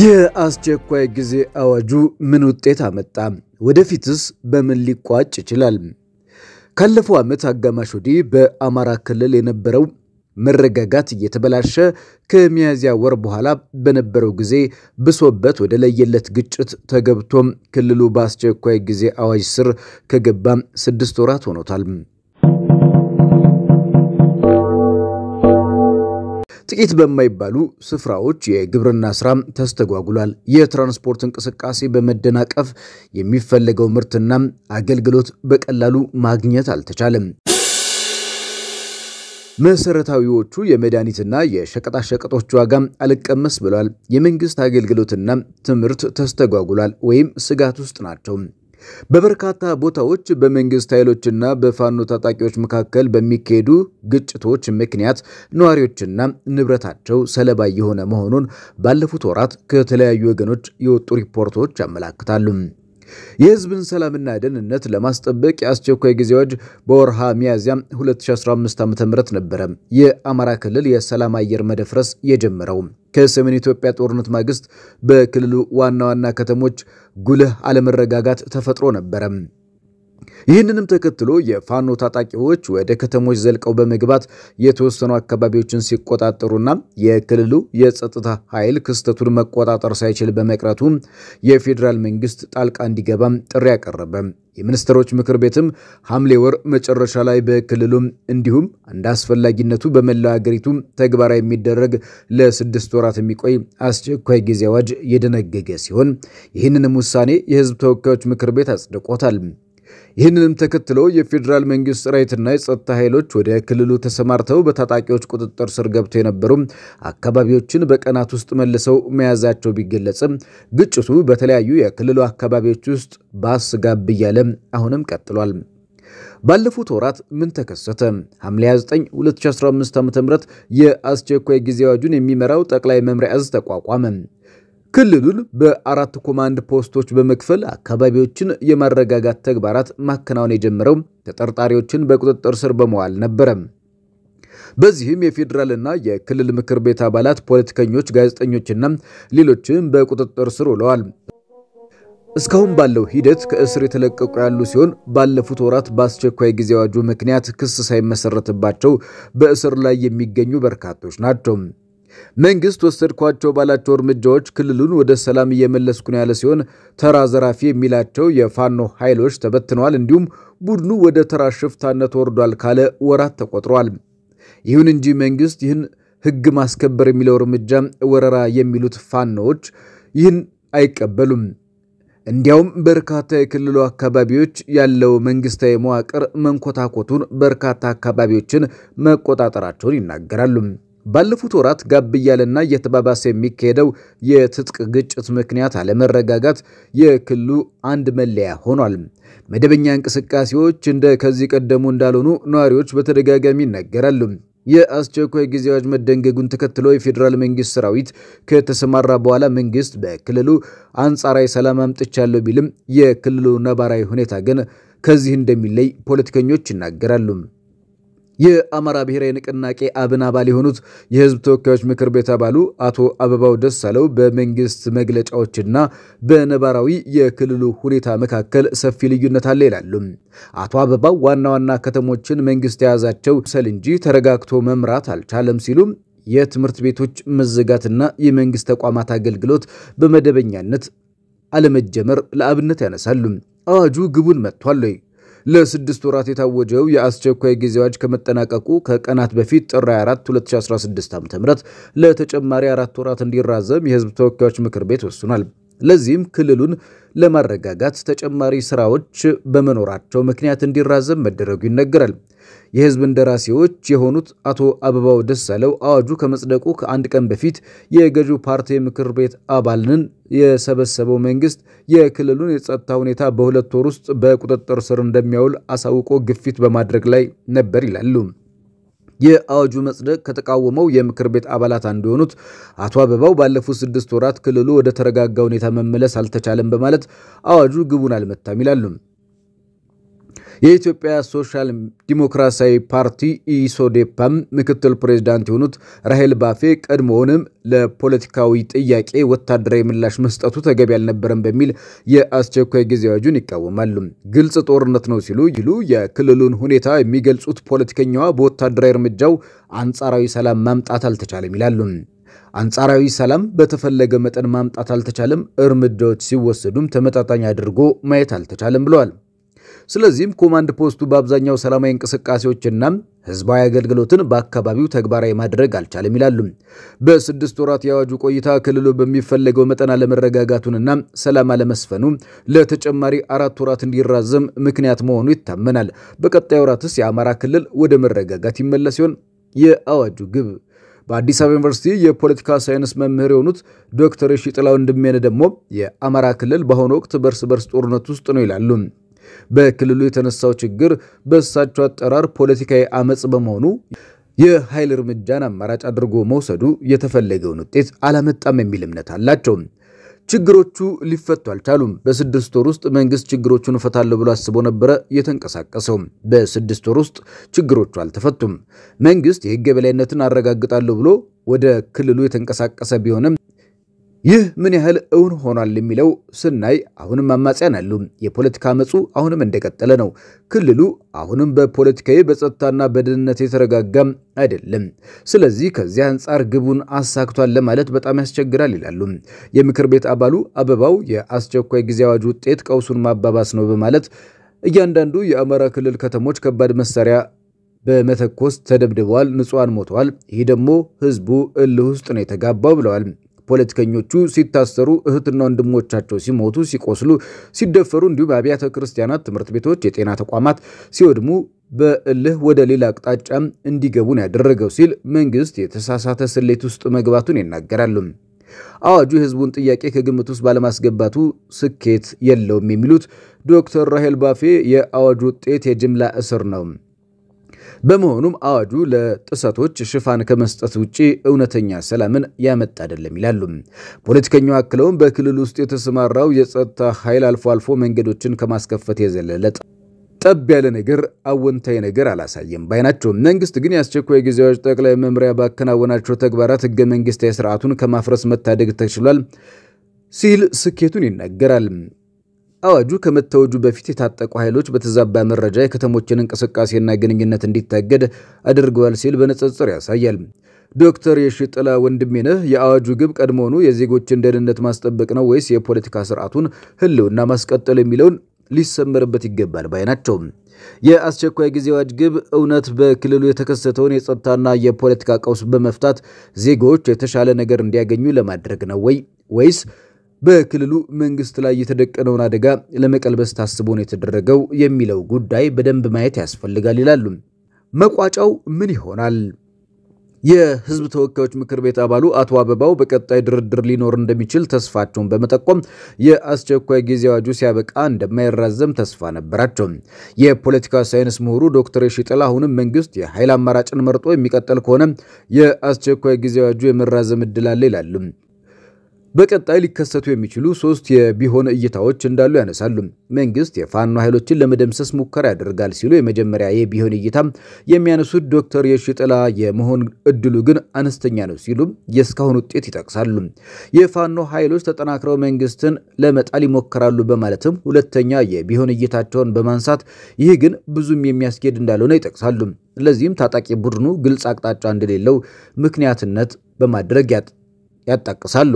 የአስቸኳይ ጊዜ አዋጁ ምን ውጤት አመጣ? ወደፊትስ በምን ሊቋጭ ይችላል? ካለፈው ዓመት አጋማሽ ወዲህ በአማራ ክልል የነበረው መረጋጋት እየተበላሸ ከሚያዝያ ወር በኋላ በነበረው ጊዜ ብሶበት ወደ ለየለት ግጭት ተገብቶም ክልሉ በአስቸኳይ ጊዜ አዋጅ ስር ከገባ ስድስት ወራት ሆኖታል። ጥቂት በማይባሉ ስፍራዎች የግብርና ስራ ተስተጓጉሏል። የትራንስፖርት እንቅስቃሴ በመደናቀፍ የሚፈለገው ምርትና አገልግሎት በቀላሉ ማግኘት አልተቻለም። መሰረታዊዎቹ የመድኃኒትና የሸቀጣሸቀጦች ዋጋ አልቀመስ ብሏል። የመንግስት አገልግሎትና ትምህርት ተስተጓጉሏል ወይም ስጋት ውስጥ ናቸው። በበርካታ ቦታዎች በመንግስት ኃይሎችና በፋኖ ታጣቂዎች መካከል በሚካሄዱ ግጭቶች ምክንያት ነዋሪዎችና ንብረታቸው ሰለባ የሆነ መሆኑን ባለፉት ወራት ከተለያዩ ወገኖች የወጡ ሪፖርቶች ያመላክታሉ። የህዝብን ሰላምና ደህንነት ለማስጠበቅ የአስቸኳይ ጊዜ አዋጅ በወርሃ ሚያዝያ 2015 ዓ ም ነበረ የአማራ ክልል የሰላም አየር መደፍረስ የጀመረው። ከሰሜን ኢትዮጵያ ጦርነት ማግስት በክልሉ ዋና ዋና ከተሞች ጉልህ አለመረጋጋት ተፈጥሮ ነበረ። ይህንንም ተከትሎ የፋኖ ታጣቂዎች ወደ ከተሞች ዘልቀው በመግባት የተወሰኑ አካባቢዎችን ሲቆጣጠሩና የክልሉ የጸጥታ ኃይል ክስተቱን መቆጣጠር ሳይችል በመቅረቱ የፌዴራል መንግስት ጣልቃ እንዲገባም ጥሪ ያቀረበ የሚኒስትሮች ምክር ቤትም ሐምሌ ወር መጨረሻ ላይ በክልሉም እንዲሁም እንደ አስፈላጊነቱ በመላው ሀገሪቱ ተግባራዊ የሚደረግ ለስድስት ወራት የሚቆይ አስቸኳይ ጊዜ አዋጅ የደነገገ ሲሆን ይህንንም ውሳኔ የህዝብ ተወካዮች ምክር ቤት አጽድቆታል። ይህንንም ተከትሎ የፌዴራል መንግስት ራይትና የጸጥታ ኃይሎች ወደ ክልሉ ተሰማርተው በታጣቂዎች ቁጥጥር ስር ገብተው የነበሩ አካባቢዎችን በቀናት ውስጥ መልሰው መያዛቸው ቢገለጽም ግጭቱ በተለያዩ የክልሉ አካባቢዎች ውስጥ ባስ ጋብ እያለ አሁንም ቀጥሏል። ባለፉት ወራት ምን ተከሰተ? ሐምሌ 29 2015 ዓ.ም የአስቸኳይ ጊዜ አዋጁን የሚመራው ጠቅላይ መምሪያ እዝ ተቋቋመ። ክልሉን በአራት ኮማንድ ፖስቶች በመክፈል አካባቢዎችን የማረጋጋት ተግባራት ማከናወን የጀመረው ተጠርጣሪዎችን በቁጥጥር ስር በመዋል ነበረ። በዚህም የፌዴራልና የክልል ምክር ቤት አባላት፣ ፖለቲከኞች፣ ጋዜጠኞችና ሌሎችም በቁጥጥር ስር ውለዋል። እስካሁን ባለው ሂደት ከእስር የተለቀቁ ያሉ ሲሆን ባለፉት ወራት በአስቸኳይ ጊዜ አዋጁ ምክንያት ክስ ሳይመሰረትባቸው በእስር ላይ የሚገኙ በርካቶች ናቸው። መንግስት ወሰድኳቸው ባላቸው እርምጃዎች ክልሉን ወደ ሰላም እየመለስኩ ነው ያለ ሲሆን ተራ ዘራፊ የሚላቸው የፋኖ ኃይሎች ተበትነዋል፣ እንዲሁም ቡድኑ ወደ ተራ ሽፍታነት ወርዷል ካለ ወራት ተቆጥሯል። ይሁን እንጂ መንግስት ይህን ህግ ማስከበር የሚለው እርምጃ ወረራ የሚሉት ፋኖዎች ይህን አይቀበሉም። እንዲያውም በርካታ የክልሉ አካባቢዎች ያለው መንግስታዊ መዋቅር መንኮታኮቱን በርካታ አካባቢዎችን መቆጣጠራቸውን ይናገራሉ። ባለፉት ወራት ጋብ እያለና እየተባባሰ የሚካሄደው የትጥቅ ግጭት ምክንያት አለመረጋጋት የክልሉ አንድ መለያ ሆኗል። መደበኛ እንቅስቃሴዎች እንደ ከዚህ ቀደሙ እንዳልሆኑ ነዋሪዎች በተደጋጋሚ ይናገራሉ። የአስቸኳይ ጊዜ አዋጅ መደንገጉን ተከትሎ የፌዴራል መንግስት ሰራዊት ከተሰማራ በኋላ መንግስት በክልሉ አንጻራዊ ሰላም አምጥቻለሁ ቢልም የክልሉ ነባራዊ ሁኔታ ግን ከዚህ እንደሚለይ ፖለቲከኞች ይናገራሉ። የአማራ ብሔራዊ ንቅናቄ አብን አባል የሆኑት የህዝብ ተወካዮች ምክር ቤት አባሉ አቶ አበባው ደሳለው በመንግስት መግለጫዎችና በነባራዊ የክልሉ ሁኔታ መካከል ሰፊ ልዩነት አለ ይላሉ። አቶ አበባው ዋና ዋና ከተሞችን መንግስት የያዛቸው ሰል እንጂ ተረጋግቶ መምራት አልቻለም ሲሉም የትምህርት ቤቶች መዘጋትና የመንግስት ተቋማት አገልግሎት በመደበኛነት አለመጀመር ለአብነት ያነሳሉ። አዋጁ ግቡን መጥቷል ወይ? ለስድስት ወራት የታወጀው የአስቸኳይ ጊዜ አዋጅ ከመጠናቀቁ ከቀናት በፊት ጥር 24 2016 ዓ.ም ለተጨማሪ አራት ወራት እንዲራዘም የህዝብ ተወካዮች ምክር ቤት ወስኗል። ለዚህም ክልሉን ለማረጋጋት ተጨማሪ ስራዎች በመኖራቸው ምክንያት እንዲራዘም መደረጉ ይነገራል። የህዝብ እንደራሴዎች የሆኑት አቶ አበባው ደሳለው አዋጁ ከመጽደቁ ከአንድ ቀን በፊት የገዢው ፓርቲ ምክር ቤት አባልን የሰበሰበው መንግስት የክልሉን የጸጥታ ሁኔታ በሁለት ወር ውስጥ በቁጥጥር ስር እንደሚያውል አሳውቆ ግፊት በማድረግ ላይ ነበር ይላሉ። የአዋጁ መጽደቅ ከተቃወመው የምክር ቤት አባላት አንዱ የሆኑት አቶ አበባው ባለፉት ስድስት ወራት ክልሉ ወደ ተረጋጋ ሁኔታ መመለስ አልተቻለም በማለት አዋጁ ግቡን አልመታም ይላሉ። የኢትዮጵያ ሶሻል ዲሞክራሲያዊ ፓርቲ ኢሶዴፓም ምክትል ፕሬዚዳንት የሆኑት ራሄል ባፌ ቀድሞውንም ለፖለቲካዊ ጥያቄ ወታደራዊ ምላሽ መስጠቱ ተገቢ አልነበረም በሚል የአስቸኳይ ጊዜ አዋጁን ይቃወማሉ። ግልጽ ጦርነት ነው ሲሉ ይሉ የክልሉን ሁኔታ የሚገልጹት ፖለቲከኛዋ በወታደራዊ እርምጃው አንጻራዊ ሰላም ማምጣት አልተቻለም ይላሉ። አንጻራዊ ሰላም በተፈለገ መጠን ማምጣት አልተቻለም፣ እርምጃዎች ሲወሰዱም ተመጣጣኝ አድርጎ ማየት አልተቻለም ብለዋል። ስለዚህም ኮማንድ ፖስቱ በአብዛኛው ሰላማዊ እንቅስቃሴዎችና ህዝባዊ አገልግሎትን በአካባቢው ተግባራዊ ማድረግ አልቻለም ይላሉ። በስድስት ወራት የአዋጁ ቆይታ ክልሉ በሚፈለገው መጠን አለመረጋጋቱንና ሰላም አለመስፈኑ ለተጨማሪ አራት ወራት እንዲራዘም ምክንያት መሆኑ ይታመናል። በቀጣይ ወራትስ የአማራ ክልል ወደ መረጋጋት ይመለስ ሲሆን የአዋጁ ግብ በአዲስ አበባ ዩኒቨርሲቲ የፖለቲካ ሳይንስ መምህር የሆኑት ዶክተር ሺጥላው እንደሚያነ ደግሞ የአማራ ክልል በአሁኑ ወቅት በእርስ በርስ ጦርነት ውስጥ ነው ይላሉ። በክልሉ የተነሳው ችግር በእሳቸው አጠራር ፖለቲካዊ አመፅ በመሆኑ የኃይል እርምጃን አማራጭ አድርጎ መውሰዱ የተፈለገውን ውጤት አላመጣም የሚል እምነት አላቸው። ችግሮቹ ሊፈቱ አልቻሉም። በስድስት ወር ውስጥ መንግስት ችግሮቹን እፈታለሁ ብሎ አስቦ ነበረ የተንቀሳቀሰው። በስድስት ወር ውስጥ ችግሮቹ አልተፈቱም። መንግስት የህግ የበላይነትን አረጋግጣለሁ ብሎ ወደ ክልሉ የተንቀሳቀሰ ቢሆንም ይህ ምን ያህል እውን ሆኗል የሚለው ስናይ አሁንም አማጽያን አሉ። የፖለቲካ አመፁ አሁንም እንደቀጠለ ነው። ክልሉ አሁንም በፖለቲካዊ በጸጥታና በደህንነት የተረጋጋም አይደለም። ስለዚህ ከዚህ አንጻር ግቡን አሳክቷል ለማለት በጣም ያስቸግራል ይላሉ የምክር ቤት አባሉ አበባው። የአስቸኳይ ጊዜ አዋጅ ውጤት ቀውሱን ማባባስ ነው በማለት እያንዳንዱ የአማራ ክልል ከተሞች ከባድ መሳሪያ በመተኮስ ተደብድበዋል፣ ንጹሐን ሞተዋል። ይህ ደግሞ ህዝቡ እልህ ውስጥ ነው የተጋባው ብለዋል። ፖለቲከኞቹ ሲታሰሩ፣ እህትና ወንድሞቻቸው ሲሞቱ፣ ሲቆስሉ፣ ሲደፈሩ እንዲሁም አብያተ ክርስቲያናት፣ ትምህርት ቤቶች፣ የጤና ተቋማት ሲወድሙ በእልህ ወደ ሌላ አቅጣጫ እንዲገቡን ያደረገው ሲል መንግስት የተሳሳተ ስሌት ውስጥ መግባቱን ይናገራሉ። አዋጁ የህዝቡን ጥያቄ ከግምት ውስጥ ባለማስገባቱ ስኬት የለውም የሚሉት ዶክተር ራሄል ባፌ የአዋጁ ውጤት የጅምላ እስር ነው በመሆኑም አዋጁ ለጥሰቶች ሽፋን ከመስጠት ውጭ እውነተኛ ሰላምን ያመጣ አይደለም ይላሉ። ፖለቲከኛው አክለውም በክልል ውስጥ የተሰማራው የጸጥታ ኃይል አልፎ አልፎ መንገዶችን ከማስከፈት የዘለለ ጠብ ያለ ነገር አወንታዊ ነገር አላሳየም ባይናቸው። መንግስት ግን የአስቸኳይ ጊዜዎች ጠቅላይ መምሪያ ባከናወናቸው ተግባራት ህገ መንግስታዊ ስርዓቱን ከማፍረስ መታደግ ተችሏል ሲል ስኬቱን ይናገራል። አዋጁ ከመታወጁ በፊት የታጠቁ ኃይሎች በተዛባ መረጃ የከተሞችን እንቅስቃሴና ግንኙነት እንዲታገድ አድርገዋል ሲል በንጽጽር ያሳያል። ዶክተር የሽጥላ ወንድሜነህ የአዋጁ ግብ ቀድሞውኑ የዜጎችን ደህንነት ማስጠበቅ ነው ወይስ የፖለቲካ ስርዓቱን ህልውና ማስቀጠል የሚለውን ሊሰመርበት ይገባል ባይ ናቸው። የአስቸኳይ ጊዜ አዋጅ ግብ እውነት በክልሉ የተከሰተውን የጸጥታና የፖለቲካ ቀውስ በመፍታት ዜጎች የተሻለ ነገር እንዲያገኙ ለማድረግ ነው ወይ ወይስ በክልሉ መንግስት ላይ የተደቀነውን አደጋ ለመቀልበስ ታስቦ ነው የተደረገው የሚለው ጉዳይ በደንብ ማየት ያስፈልጋል ይላሉ። መቋጫው ምን ይሆናል? የህዝብ ተወካዮች ምክር ቤት አባሉ አቶ አበባው በቀጣይ ድርድር ሊኖር እንደሚችል ተስፋቸውን በመጠቆም የአስቸኳይ ጊዜ አዋጁ ሲያበቃ እንደማይራዘም ተስፋ ነበራቸው። የፖለቲካ ሳይንስ ምሁሩ ዶክተር የሺጥላ አሁንም መንግስት የኃይል አማራጭን መርጦ የሚቀጥል ከሆነ የአስቸኳይ ጊዜ አዋጁ የመራዘም እድል አለ ይላሉ። በቀጣይ ሊከሰቱ የሚችሉ ሶስት የቢሆን እይታዎች እንዳሉ ያነሳሉ። መንግስት የፋኖ ኃይሎችን ለመደምሰስ ሙከራ ያደርጋል ሲሉ የመጀመሪያ የቢሆን እይታ የሚያነሱት ዶክተር የሽጥላ የመሆን እድሉ ግን አነስተኛ ነው ሲሉ የእስካሁን ውጤት ይጠቅሳሉ። የፋኖ ኃይሎች ተጠናክረው መንግስትን ለመጣል ይሞክራሉ በማለትም ሁለተኛ የቢሆን እይታቸውን በማንሳት ይህ ግን ብዙም የሚያስኬድ እንዳልሆነ ይጠቅሳሉ። ለዚህም ታጣቂ ቡድኑ ግልጽ አቅጣጫ እንደሌለው ምክንያትነት በማድረግ ያጣቅሳሉ።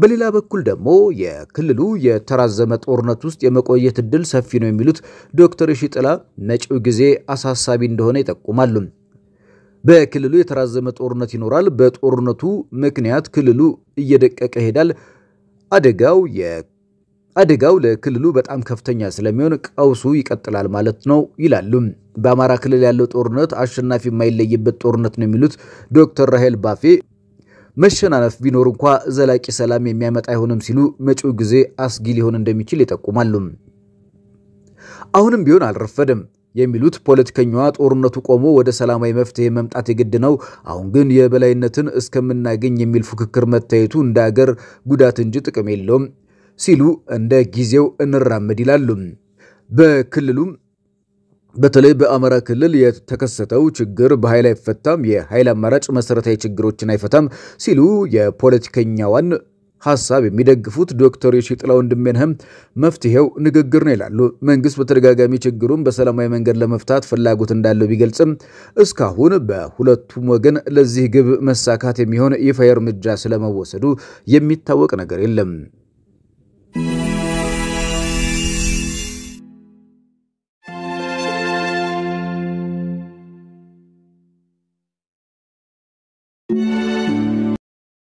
በሌላ በኩል ደግሞ የክልሉ የተራዘመ ጦርነት ውስጥ የመቆየት እድል ሰፊ ነው የሚሉት ዶክተር ጥላ መጪው ጊዜ አሳሳቢ እንደሆነ ይጠቁማሉ። በክልሉ የተራዘመ ጦርነት ይኖራል። በጦርነቱ ምክንያት ክልሉ እየደቀቀ ይሄዳል። አደጋው አደጋው ለክልሉ በጣም ከፍተኛ ስለሚሆን ቀውሱ ይቀጥላል ማለት ነው ይላሉ። በአማራ ክልል ያለው ጦርነት አሸናፊ የማይለይበት ጦርነት ነው የሚሉት ዶክተር ራሄል ባፌ መሸናነፍ ቢኖር እንኳ ዘላቂ ሰላም የሚያመጣ አይሆንም ሲሉ መጪው ጊዜ አስጊ ሊሆን እንደሚችል ይጠቁማሉ። አሁንም ቢሆን አልረፈደም የሚሉት ፖለቲከኛዋ ጦርነቱ ቆሞ ወደ ሰላማዊ መፍትሄ መምጣት የግድ ነው፣ አሁን ግን የበላይነትን እስከምናገኝ የሚል ፉክክር መታየቱ እንደ አገር ጉዳት እንጂ ጥቅም የለውም ሲሉ እንደ ጊዜው እንራመድ ይላሉ። በክልሉም በተለይ በአማራ ክልል የተከሰተው ችግር በኃይል አይፈታም፣ የኃይል አማራጭ መሰረታዊ ችግሮችን አይፈታም ሲሉ የፖለቲከኛዋን ሀሳብ የሚደግፉት ዶክተር የሺጥላ ወንድሜንህም መፍትሄው ንግግር ነው ይላሉ። መንግስት በተደጋጋሚ ችግሩን በሰላማዊ መንገድ ለመፍታት ፍላጎት እንዳለው ቢገልጽም እስካሁን በሁለቱም ወገን ለዚህ ግብ መሳካት የሚሆን ይፋ እርምጃ ስለመወሰዱ የሚታወቅ ነገር የለም።